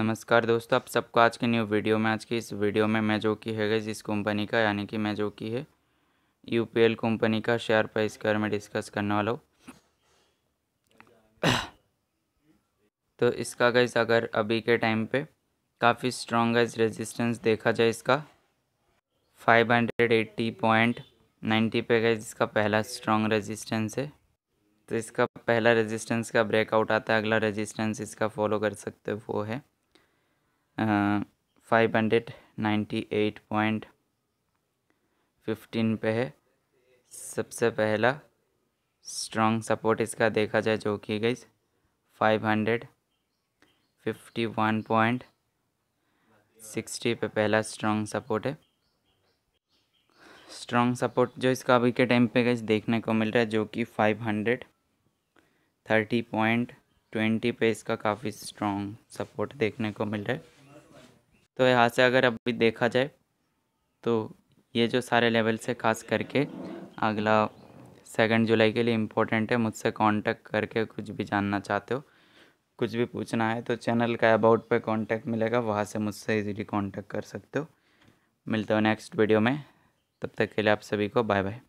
नमस्कार दोस्तों आप सबको आज के न्यू वीडियो में आज की इस वीडियो में मैं जो की है जिस कंपनी का यानी कि मैं जो की है यू कंपनी का शेयर प्राइस के बारे में डिस्कस करने वाला हूँ तो इसका गैस अगर अभी के टाइम पे काफ़ी स्ट्रॉन्ग गैस रेजिस्टेंस देखा जाए इसका 580.90 पे गैस इसका पहला स्ट्रॉन्ग रेजिस्टेंस है तो इसका पहला रेजिस्टेंस का ब्रेकआउट आता है अगला रेजिस्टेंस इसका फॉलो कर सकते हो वो है five hundred ninety eight point fifteen पे है सबसे पहला स्ट्रॉन्ग सपोर्ट इसका देखा जाए जो कि गई five hundred fifty one point sixty पे पहला स्ट्रॉन्ग सपोर्ट है स्ट्रॉन्ग सपोर्ट जो इसका अभी के टाइम पे गई देखने को मिल रहा है जो कि five hundred thirty point twenty पे इसका काफ़ी स्ट्रॉन्ग सपोर्ट देखने को मिल रहा है तो यहाँ से अगर अभी देखा जाए तो ये जो सारे लेवल्स है खास करके अगला सेकेंड जुलाई के लिए इम्पोर्टेंट है मुझसे कांटेक्ट करके कुछ भी जानना चाहते हो कुछ भी पूछना है तो चैनल का अबाउट पे कांटेक्ट मिलेगा वहाँ से मुझसे इजीली कांटेक्ट कर सकते हो मिलते हो नेक्स्ट वीडियो में तब तक के लिए आप सभी को बाय बाय